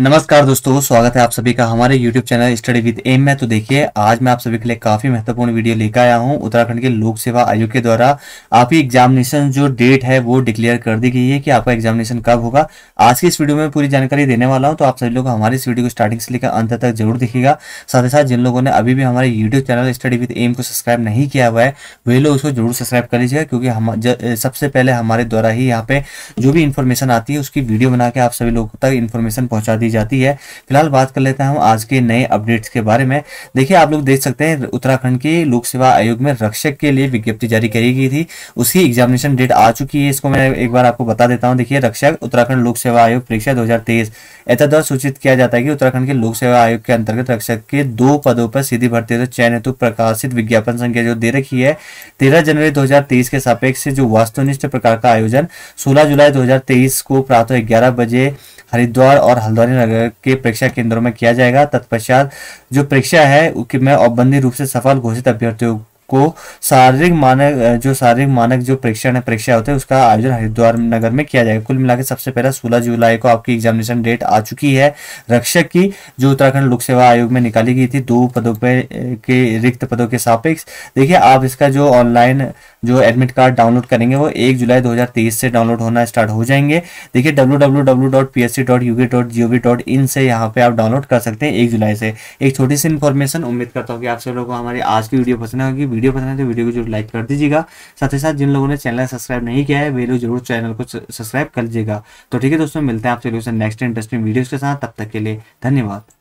नमस्कार दोस्तों स्वागत है आप सभी का हमारे YouTube channel study with M में तो देखिए आज मैं आप सभी के लिए काफी महत्वपूर्ण वीडियो लेकर आया हूं उत्तराखंड के लोक सेवा आयोग के द्वारा आपकी एग्जामिनेशन जो डेट है वो डिक्लेयर कर दी गई है कि आपका एग्जामिनेशन कब होगा आज की इस वीडियो में पूरी जानकारी देने वाला हूँ तो आप सभी लोग हमारे इस वीडियो को स्टार्टिंग से लेकर अंत तक जरूर दिखेगा साथ ही साथ जिन लोगों ने अभी भी हमारे YouTube channel study with M को सब्सक्राइब नहीं किया हुआ है वे लोग उसको जरूर सब्सक्राइब कर लीजिएगा क्योंकि हम सबसे पहले हमारे द्वारा ही यहाँ पे जो भी इन्फॉर्मेशन आती है उसकी वीडियो बना के आप सभी लोगों तक इन्फॉर्मेशन पहुंचा दी दी जाती है फिलहाल बात कर लेते हैं हम आज के नए अपडेट्स के बारे में देखिए आप लोग देख सकते हैं उत्तराखंड के लोक सेवा आयोग में रक्षक के लिए विज्ञप्ति जारी करी गई थी उसकी एग्जामिनेशन डेट आ चुकी है इसको मैं एक बार आपको बता देता हूँ देखिए रक्षक उत्तराखंड लोक सेवा आयोग परीक्षा दो हजार तेईस सूचित किया जाता है कि उत्तराखंड के लोक सेवा आयोग के अंतर्गत रक्षक के दो पदों पर सीधी भर्ती चयन हेतु प्रकाशित विज्ञापन संख्या जो दे रखी है तेरह जनवरी दो के सापेक्ष जो वास्तुनिष्ठ प्रकार का आयोजन सोलह जुलाई दो को प्रातः ग्यारह बजे हरिद्वार और हल्द्वानी नगर के परीक्षा केंद्रों में किया जाएगा तत्पश्चात जो परीक्षा है में औपबंधिक रूप से सफल घोषित अभ्यर्थियों को शारीरिक मानक जो शारीरिक मानक जो परीक्षण है परीक्षा होते हैं उसका आयोजन हरिद्वार नगर में किया जाएगा कुल मिलाकर सबसे पहले 16 जुलाई को आपकी एग्जामिनेशन डेट आ चुकी है रक्षक की जो उत्तराखंड लोक सेवा आयोग में निकाली गई थी दो पदों पे के रिक्त पदों के सापेक्ष देखिए आप इसका जो ऑनलाइन जो एडमिट कार्ड डाउनलोड करेंगे वो एक जुलाई 2023 से डाउनलोड होना स्टार्ट हो जाएंगे देखिए डब्ल्यू से यहाँ पे आप डाउनलोड कर सकते हैं एक जुलाई से एक छोटी सी इन्फॉर्मेशन उम्मीद करता हूँ कि आप सब लोगों को हमारी आज की वीडियो पसंद होगी वीडियो पसंद है तो वीडियो को जरूर लाइक कर दीजिएगा साथ ही साथ जिन लोगों ने चैनल सब्सक्राइब नहीं किया है वे लोग जरूर चैनल को सब्सक्राइब कर लीजिएगा तो ठीक है दोस्तों मिलते हैं आप लोगों से नेक्स्ट इंटरेस्टिंग वीडियोज के साथ तब तक के लिए धन्यवाद